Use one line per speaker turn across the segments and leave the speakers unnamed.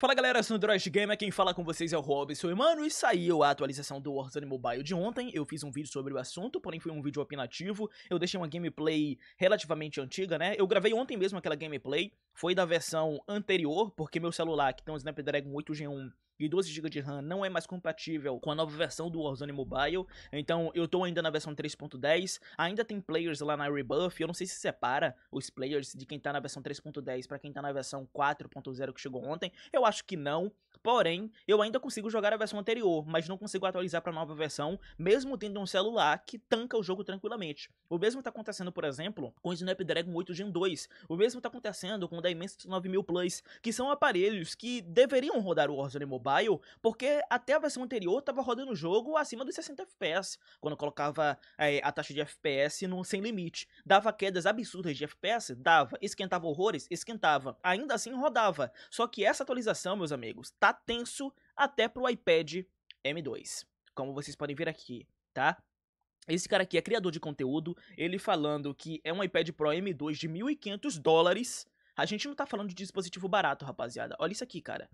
Fala galera, sou o Android Gamer, quem fala com vocês é o Robson e mano, e saiu a atualização do Warzone Mobile de ontem, eu fiz um vídeo sobre o assunto, porém foi um vídeo opinativo, eu deixei uma gameplay relativamente antiga, né, eu gravei ontem mesmo aquela gameplay, foi da versão anterior, porque meu celular, que tem um Snapdragon 8G1 e 12 GB de RAM não é mais compatível com a nova versão do Warzone Mobile, então eu tô ainda na versão 3.10, ainda tem players lá na Rebuff, eu não sei se separa os players de quem tá na versão 3.10 para quem tá na versão 4.0 que chegou ontem, eu acho que não. Porém, eu ainda consigo jogar a versão anterior, mas não consigo atualizar para a nova versão, mesmo tendo um celular que tanca o jogo tranquilamente. O mesmo está acontecendo, por exemplo, com o Snapdragon 8 Gen 2. O mesmo está acontecendo com o Dimensity 9000 Plus, que são aparelhos que deveriam rodar o Warzone Mobile, porque até a versão anterior estava rodando o jogo acima dos 60 FPS, quando colocava é, a taxa de FPS no sem limite. Dava quedas absurdas de FPS? Dava. Esquentava horrores? Esquentava. Ainda assim rodava. Só que essa atualização, meus amigos, tá tenso até pro iPad M2. Como vocês podem ver aqui, tá? Esse cara aqui é criador de conteúdo, ele falando que é um iPad Pro M2 de 1.500 dólares. A gente não tá falando de dispositivo barato, rapaziada. Olha isso aqui, cara.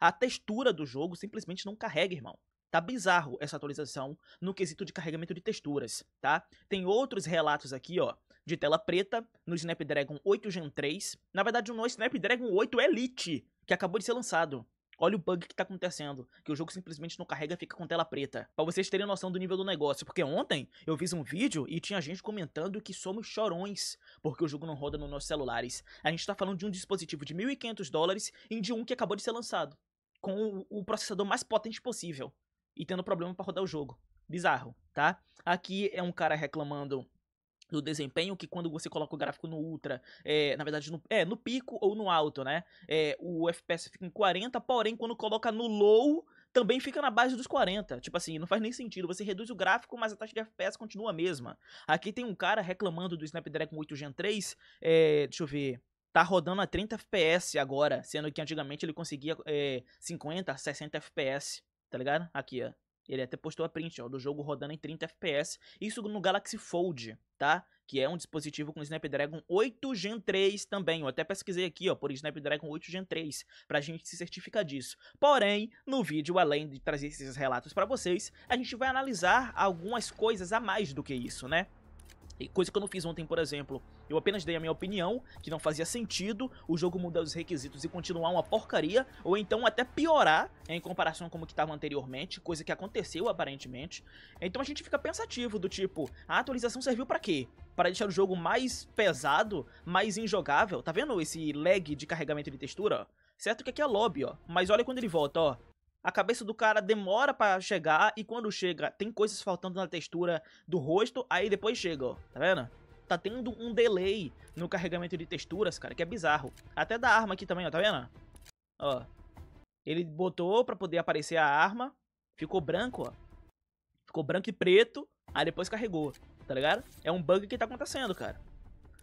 A textura do jogo simplesmente não carrega, irmão. Tá bizarro essa atualização no quesito de carregamento de texturas, tá? Tem outros relatos aqui, ó, de tela preta no Snapdragon 8 Gen 3. Na verdade, não é Snapdragon 8 Elite, que acabou de ser lançado. Olha o bug que tá acontecendo, que o jogo simplesmente não carrega e fica com tela preta. Pra vocês terem noção do nível do negócio, porque ontem eu fiz um vídeo e tinha gente comentando que somos chorões, porque o jogo não roda nos nossos celulares. A gente tá falando de um dispositivo de 1.500 dólares e de um que acabou de ser lançado, com o, o processador mais potente possível, e tendo problema para rodar o jogo. Bizarro, tá? Aqui é um cara reclamando do desempenho que quando você coloca o gráfico no ultra, é, na verdade no, é, no pico ou no alto, né? É, o FPS fica em 40, porém quando coloca no low também fica na base dos 40. Tipo assim, não faz nem sentido. Você reduz o gráfico, mas a taxa de FPS continua a mesma. Aqui tem um cara reclamando do Snapdragon 8 Gen 3. É, deixa eu ver tá rodando a 30 FPS agora, sendo que antigamente ele conseguia é, 50, 60 FPS, tá ligado? Aqui, ó. Ele até postou a print, ó, do jogo rodando em 30 FPS. Isso no Galaxy Fold, tá? Que é um dispositivo com Snapdragon 8 Gen 3 também. Eu até pesquisei aqui, ó, por Snapdragon 8 Gen 3, pra gente se certificar disso. Porém, no vídeo, além de trazer esses relatos para vocês, a gente vai analisar algumas coisas a mais do que isso, né? Coisa que eu não fiz ontem, por exemplo. Eu apenas dei a minha opinião, que não fazia sentido o jogo mudar os requisitos e continuar uma porcaria, ou então até piorar né, em comparação com o que estava anteriormente, coisa que aconteceu aparentemente. Então a gente fica pensativo do tipo, a atualização serviu para quê? Para deixar o jogo mais pesado, mais injogável. Tá vendo esse lag de carregamento de textura? Certo que aqui é lobby, ó. Mas olha quando ele volta, ó a cabeça do cara demora para chegar e quando chega tem coisas faltando na textura do rosto, aí depois chega, ó, tá vendo? Tá tendo um delay no carregamento de texturas, cara, que é bizarro. Até da arma aqui também, ó, tá vendo? Ó, ele botou pra poder aparecer a arma, ficou branco, ó. Ficou branco e preto, aí depois carregou, tá ligado? É um bug que tá acontecendo, cara.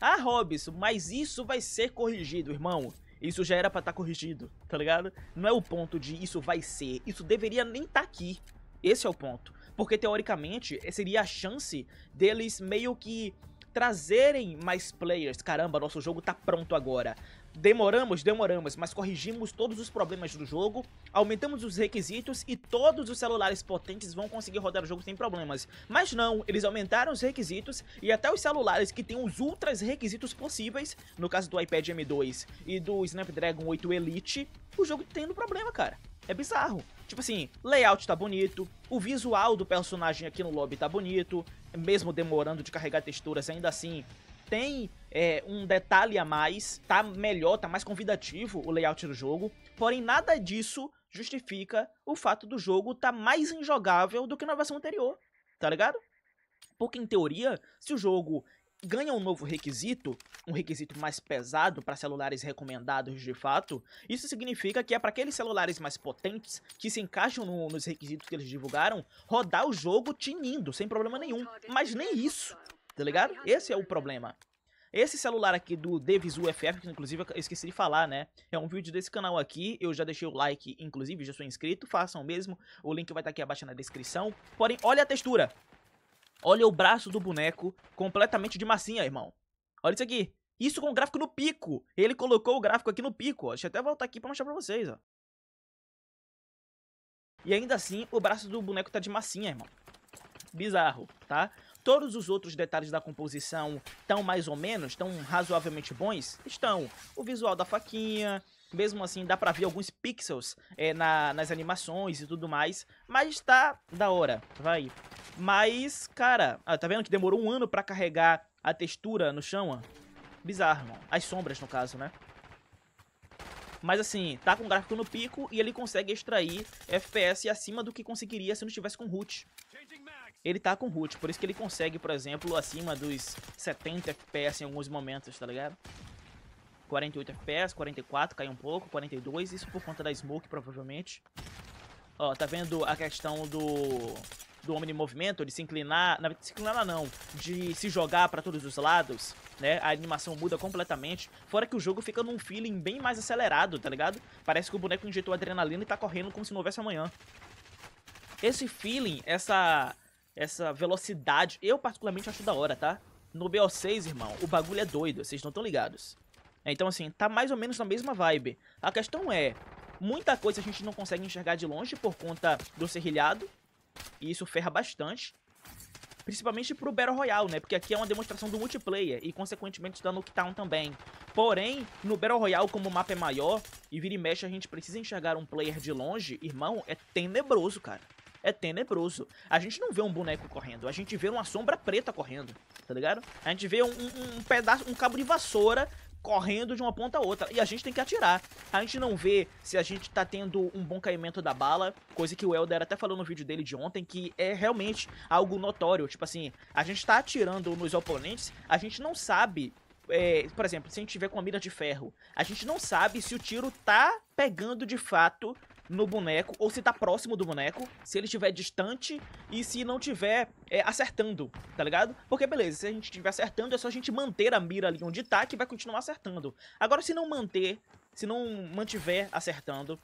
Ah, Robson, mas isso vai ser corrigido, irmão. Isso já era pra estar tá corrigido, tá ligado? Não é o ponto de isso vai ser, isso deveria nem estar tá aqui. Esse é o ponto. Porque teoricamente seria a chance deles meio que trazerem mais players. Caramba, nosso jogo tá pronto agora. Demoramos, demoramos, mas corrigimos todos os problemas do jogo, aumentamos os requisitos e todos os celulares potentes vão conseguir rodar o jogo sem problemas. Mas não, eles aumentaram os requisitos e até os celulares que têm os ultras requisitos possíveis, no caso do iPad M2 e do Snapdragon 8 Elite, o jogo tá tendo problema, cara. É bizarro. Tipo assim, layout tá bonito, o visual do personagem aqui no lobby tá bonito, mesmo demorando de carregar texturas, ainda assim tem é, um detalhe a mais, tá melhor, tá mais convidativo o layout do jogo, porém nada disso justifica o fato do jogo tá mais injogável do que na versão anterior, tá ligado? Porque em teoria, se o jogo ganha um novo requisito, um requisito mais pesado para celulares recomendados de fato, isso significa que é para aqueles celulares mais potentes, que se encaixam no, nos requisitos que eles divulgaram, rodar o jogo tinindo, sem problema nenhum. Mas nem isso, tá ligado? Esse é o problema. Esse celular aqui do Davis FF, que inclusive eu esqueci de falar, né? É um vídeo desse canal aqui, eu já deixei o like, inclusive, já sou inscrito, façam o mesmo, o link vai estar tá aqui abaixo na descrição. Porém, olha a textura, Olha o braço do boneco completamente de massinha, irmão. Olha isso aqui. Isso com o gráfico no pico. Ele colocou o gráfico aqui no pico, ó. Deixa eu até voltar aqui pra mostrar pra vocês, ó. E ainda assim, o braço do boneco tá de massinha, irmão. Bizarro, tá? Todos os outros detalhes da composição estão mais ou menos, estão razoavelmente bons? Estão. O visual da faquinha, mesmo assim dá pra ver alguns pixels é, na, nas animações e tudo mais, mas tá da hora, vai. Mas, cara, ah, tá vendo que demorou um ano pra carregar a textura no chão, ó? Bizarro, mano. As sombras, no caso, né? Mas assim, tá com o gráfico no pico e ele consegue extrair FPS acima do que conseguiria se não estivesse com root. Ele tá com root, por isso que ele consegue, por exemplo, acima dos 70 FPS em alguns momentos, tá ligado? 48 FPS, 44, caiu um pouco, 42, isso por conta da smoke, provavelmente. Ó, tá vendo a questão do do homem em movimento, de se inclinar, na, se inclinar não, de se jogar para todos os lados, né? A animação muda completamente. Fora que o jogo fica num feeling bem mais acelerado, tá ligado? Parece que o boneco injetou adrenalina e tá correndo como se não houvesse amanhã. Esse feeling, essa essa velocidade, eu particularmente acho da hora, tá? No BO6, irmão, o bagulho é doido, vocês não estão ligados. Então, assim, tá mais ou menos na mesma vibe. A questão é, muita coisa a gente não consegue enxergar de longe por conta do serrilhado, e isso ferra bastante. Principalmente pro Battle Royale, né? Porque aqui é uma demonstração do multiplayer e, consequentemente, da Nuketown também. Porém, no Battle Royale, como o mapa é maior e vira e mexe, a gente precisa enxergar um player de longe, irmão, é tenebroso, cara. É tenebroso. A gente não vê um boneco correndo, a gente vê uma sombra preta correndo, tá ligado? A gente vê um, um, um pedaço, um cabo de vassoura correndo de uma ponta a outra. E a gente tem que atirar. A gente não vê se a gente tá tendo um bom caimento da bala, coisa que o Elder até falou no vídeo dele de ontem, que é realmente algo notório. Tipo assim, a gente tá atirando nos oponentes, a gente não sabe é, por exemplo, se a gente tiver com a mira de ferro, a gente não sabe se o tiro tá pegando de fato no boneco, ou se tá próximo do boneco, se ele estiver distante e se não estiver é, acertando, tá ligado? Porque beleza, se a gente estiver acertando, é só a gente manter a mira ali onde tá que vai continuar acertando. Agora, se não manter, se não mantiver acertando,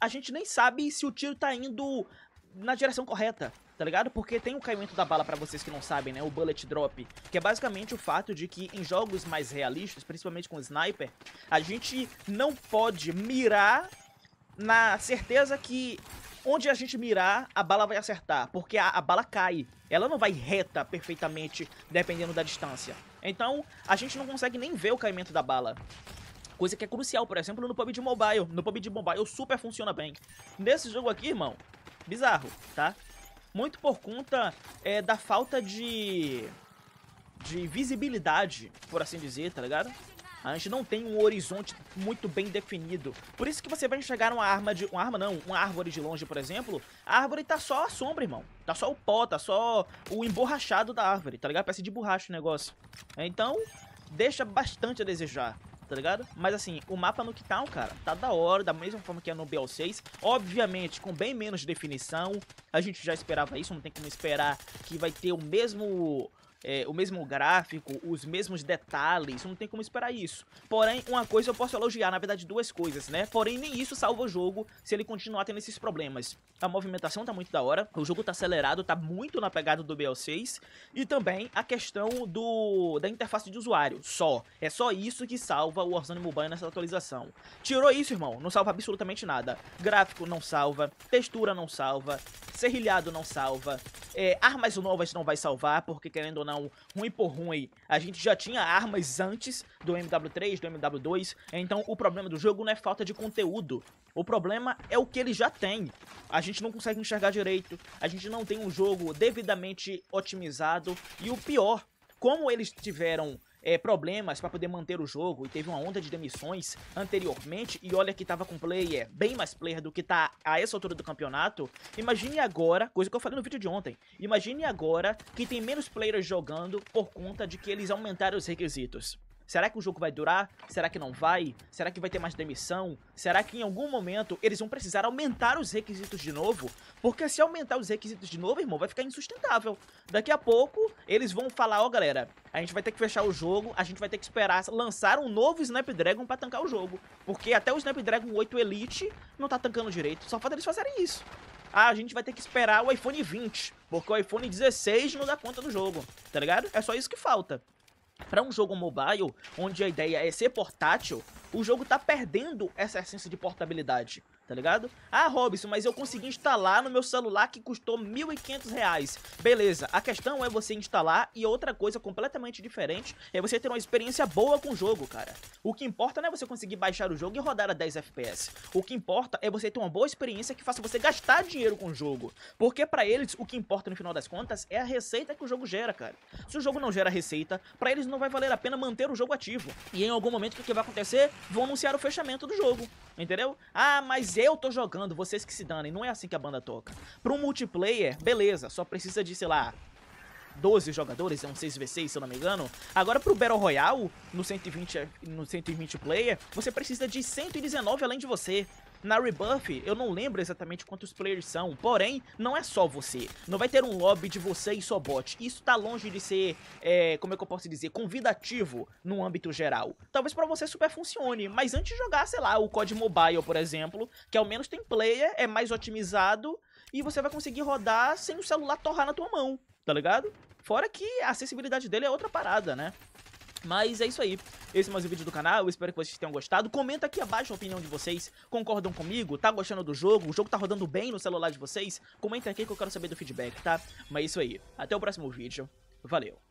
a gente nem sabe se o tiro tá indo na direção correta, tá ligado? Porque tem o caimento da bala pra vocês que não sabem, né? O bullet drop, que é basicamente o fato de que em jogos mais realistas, principalmente com sniper, a gente não pode mirar na certeza que onde a gente mirar, a bala vai acertar, porque a, a, bala cai. Ela não vai reta perfeitamente, dependendo da distância. Então, a gente não consegue nem ver o caimento da bala. Coisa que é crucial, por exemplo, no PUBG Mobile. No PUBG Mobile super funciona bem. Nesse jogo aqui, irmão, bizarro, tá? Muito por conta é, da falta de... de visibilidade, por assim dizer, tá ligado? A gente não tem um horizonte muito bem definido. Por isso que você vai enxergar uma arma de... Uma arma não, uma árvore de longe, por exemplo. A árvore tá só a sombra, irmão. Tá só o pó, tá só o emborrachado da árvore, tá ligado? Parece de borracha o negócio. Então, deixa bastante a desejar tá ligado? Mas assim, o mapa no que tal, cara, tá da hora, da mesma forma que é no bl 6 Obviamente, com bem menos definição. A gente já esperava isso, não tem como esperar que vai ter o mesmo é, o mesmo gráfico, os mesmos detalhes, não tem como esperar isso. Porém, uma coisa eu posso elogiar, na verdade duas coisas, né? Porém, nem isso salva o jogo se ele continuar tendo esses problemas. A movimentação tá muito da hora, o jogo tá acelerado, tá muito na pegada do BL6, e também a questão do da interface de usuário, só. É só isso que salva o Warzone Mobile nessa atualização. Tirou isso, irmão, não salva absolutamente nada. Gráfico não salva, textura não salva, serrilhado não salva, é, armas novas não vai salvar, porque querendo ou não, não, ruim por ruim, a gente já tinha armas antes do MW3, do MW2, então o problema do jogo não é falta de conteúdo. O problema é o que ele já tem. A gente não consegue enxergar direito, a gente não tem um jogo devidamente otimizado, e o pior, como eles tiveram é, problemas para poder manter o jogo e teve uma onda de demissões anteriormente e olha que tava com player, bem mais player do que tá a essa altura do campeonato, imagine agora, coisa que eu falei no vídeo de ontem, imagine agora que tem menos players jogando por conta de que eles aumentaram os requisitos. Será que o jogo vai durar? Será que não vai? Será que vai ter mais demissão? Será que em algum momento eles vão precisar aumentar os requisitos de novo? Porque se aumentar os requisitos de novo, irmão, vai ficar insustentável. Daqui a pouco, eles vão falar, ó oh, galera, a gente vai ter que fechar o jogo, a gente vai ter que esperar lançar um novo Snapdragon pra tancar o jogo. Porque até o Snapdragon 8 Elite não tá tancando direito, só falta eles fazerem isso. Ah, a gente vai ter que esperar o iPhone 20, porque o iPhone 16 não dá conta do jogo, tá ligado? É só isso que falta. Para um jogo mobile, onde a ideia é ser portátil, o jogo tá perdendo essa essência de portabilidade, tá ligado? Ah, Robson, mas eu consegui instalar no meu celular que custou R$ 1.500. Beleza, a questão é você instalar e outra coisa completamente diferente é você ter uma experiência boa com o jogo, cara. O que importa não é você conseguir baixar o jogo e rodar a 10 FPS. O que importa é você ter uma boa experiência que faça você gastar dinheiro com o jogo. Porque para eles, o que importa no final das contas é a receita que o jogo gera, cara. Se o jogo não gera receita, para eles não vai valer a pena manter o jogo ativo. E em algum momento, o que vai acontecer? vão anunciar o fechamento do jogo, entendeu? Ah, mas eu tô jogando, vocês que se danem, não é assim que a banda toca. Para um multiplayer, beleza, só precisa de, sei lá, 12 jogadores, é um 6v6 se eu não me engano. Agora pro Battle Royale, no 120, no 120 player, você precisa de 119 além de você. Na Rebuff, eu não lembro exatamente quantos players são, porém, não é só você. Não vai ter um lobby de você e só bot. Isso tá longe de ser, é, como é que eu posso dizer, convidativo no âmbito geral. Talvez para você super funcione, mas antes de jogar, sei lá, o COD Mobile, por exemplo, que ao menos tem player, é mais otimizado e você vai conseguir rodar sem o celular torrar na tua mão, tá ligado? Fora que a acessibilidade dele é outra parada, né? Mas é isso aí. Esse é mais um vídeo do canal, eu espero que vocês tenham gostado. Comenta aqui abaixo a opinião de vocês. Concordam comigo? Tá gostando do jogo? O jogo tá rodando bem no celular de vocês? Comenta aqui que eu quero saber do feedback, tá? Mas é isso aí. Até o próximo vídeo. Valeu!